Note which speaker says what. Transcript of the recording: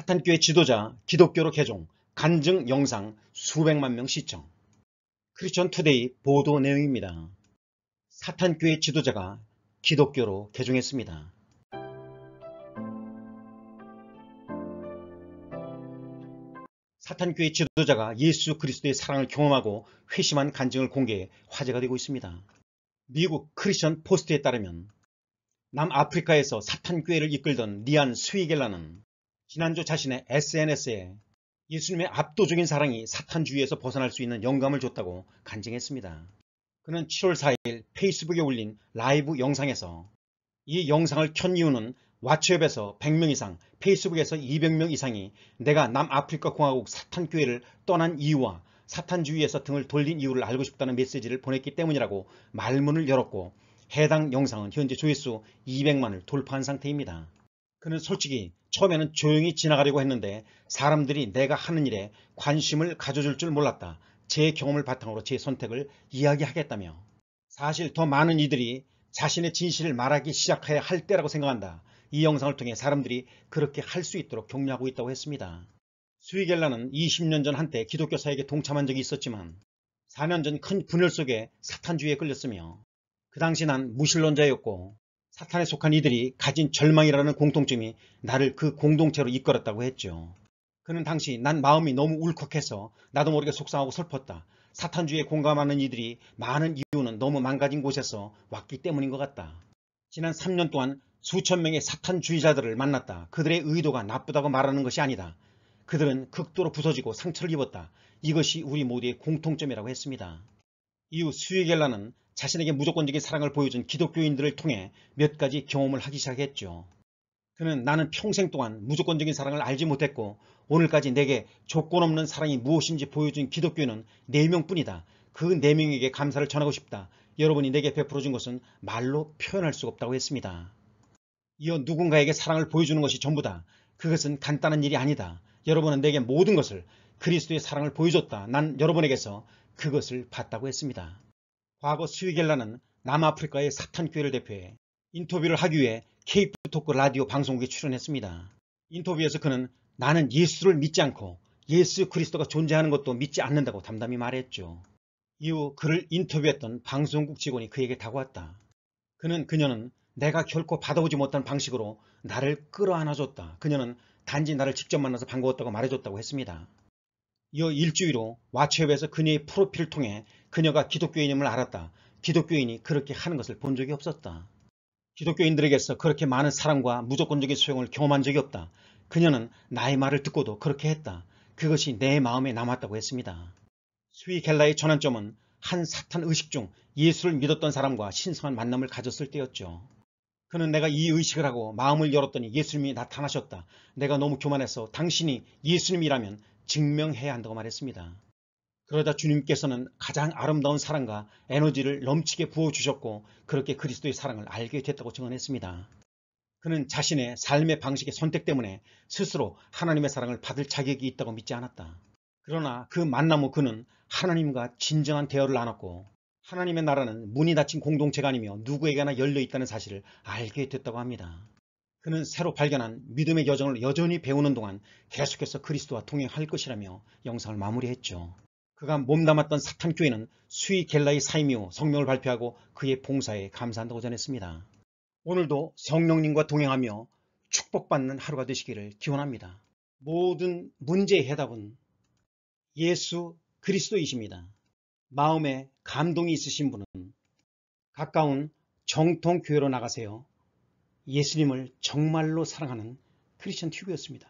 Speaker 1: 사탄교회 지도자, 기독교로 개종, 간증 영상 수백만 명 시청. 크리스천 투데이 보도 내용입니다. 사탄교회 지도자가 기독교로 개종했습니다. 사탄교회 지도자가 예수 그리스도의 사랑을 경험하고 회심한 간증을 공개해 화제가 되고 있습니다. 미국 크리스천 포스트에 따르면 남아프리카에서 사탄교회를 이끌던 리안 스위겔라는 지난주 자신의 SNS에 예수님의 압도적인 사랑이 사탄주의에서 벗어날 수 있는 영감을 줬다고 간증했습니다. 그는 7월 4일 페이스북에 올린 라이브 영상에서 이 영상을 켠 이유는 왓츠앱에서 100명 이상, 페이스북에서 200명 이상이 내가 남아프리카 공화국 사탄교회를 떠난 이유와 사탄주의에서 등을 돌린 이유를 알고 싶다는 메시지를 보냈기 때문이라고 말문을 열었고 해당 영상은 현재 조회수 200만을 돌파한 상태입니다. 그는 솔직히 처음에는 조용히 지나가려고 했는데 사람들이 내가 하는 일에 관심을 가져줄 줄 몰랐다. 제 경험을 바탕으로 제 선택을 이야기하겠다며 사실 더 많은 이들이 자신의 진실을 말하기 시작해야 할 때라고 생각한다. 이 영상을 통해 사람들이 그렇게 할 수 있도록 격려하고 있다고 했습니다. 스위겔라는 20년 전 한때 기독교 사에게 동참한 적이 있었지만 4년 전 큰 분열 속에 사탄주의에 끌렸으며 그 당시 난 무신론자였고 사탄에 속한 이들이 가진 절망이라는 공통점이 나를 그 공동체로 이끌었다고 했죠. 그는 당시 난 마음이 너무 울컥해서 나도 모르게 속상하고 슬펐다. 사탄주의에 공감하는 이들이 많은 이유는 너무 망가진 곳에서 왔기 때문인 것 같다. 지난 3년 동안 수천 명의 사탄주의자들을 만났다. 그들의 의도가 나쁘다고 말하는 것이 아니다. 그들은 극도로 부서지고 상처를 입었다. 이것이 우리 모두의 공통점이라고 했습니다. 이후 수위겔라는 자신에게 무조건적인 사랑을 보여준 기독교인들을 통해 몇 가지 경험을 하기 시작했죠. 그는 나는 평생 동안 무조건적인 사랑을 알지 못했고 오늘까지 내게 조건 없는 사랑이 무엇인지 보여준 기독교인은 4명뿐이다. 그 4명에게 감사를 전하고 싶다. 여러분이 내게 베풀어준 것은 말로 표현할 수가 없다고 했습니다. 이어 누군가에게 사랑을 보여주는 것이 전부다. 그것은 간단한 일이 아니다. 여러분은 내게 모든 것을 그리스도의 사랑을 보여줬다. 난 여러분에게서 그것을 봤다고 했습니다. 과거 스위겔라는 남아프리카의 사탄교회를 대표해 인터뷰를 하기 위해 케이프 토크 라디오 방송국에 출연했습니다. 인터뷰에서 그는 나는 예수를 믿지 않고 예수 그리스도가 존재하는 것도 믿지 않는다고 담담히 말했죠. 이후 그를 인터뷰했던 방송국 직원이 그에게 다가왔다. 그는 그녀는 내가 결코 받아오지 못한 방식으로 나를 끌어안아줬다. 그녀는 단지 나를 직접 만나서 반가웠다고 말해줬다고 했습니다. 이어 일주일 후 와츠웹에서 그녀의 프로필을 통해 그녀가 기독교인임을 알았다. 기독교인이 그렇게 하는 것을 본 적이 없었다. 기독교인들에게서 그렇게 많은 사랑과 무조건적인 수용을 경험한 적이 없다. 그녀는 나의 말을 듣고도 그렇게 했다. 그것이 내 마음에 남았다고 했습니다. 스위 갤라의 전환점은 한 사탄 의식 중 예수를 믿었던 사람과 신성한 만남을 가졌을 때였죠. 그는 내가 이 의식을 하고 마음을 열었더니 예수님이 나타나셨다. 내가 너무 교만해서 당신이 예수님이라면 증명해야 한다고 말했습니다. 그러자 주님께서는 가장 아름다운 사랑과 에너지를 넘치게 부어주셨고 그렇게 그리스도의 사랑을 알게 됐다고 증언했습니다. 그는 자신의 삶의 방식의 선택 때문에 스스로 하나님의 사랑을 받을 자격이 있다고 믿지 않았다. 그러나 그 만남 후 그는 하나님과 진정한 대화를 나눴고 하나님의 나라는 문이 닫힌 공동체가 아니며 누구에게나 열려 있다는 사실을 알게 됐다고 합니다. 그는 새로 발견한 믿음의 여정을 여전히 배우는 동안 계속해서 그리스도와 동행할 것이라며 영상을 마무리했죠. 그가 몸담았던 사탄교회는 수위 겔라의 사이미 성명을 발표하고 그의 봉사에 감사한다고 전했습니다. 오늘도 성령님과 동행하며 축복받는 하루가 되시기를 기원합니다. 모든 문제의 해답은 예수 그리스도이십니다. 마음에 감동이 있으신 분은 가까운 정통교회로 나가세요. 예수님을 정말로 사랑하는 크리스천 튜브였습니다.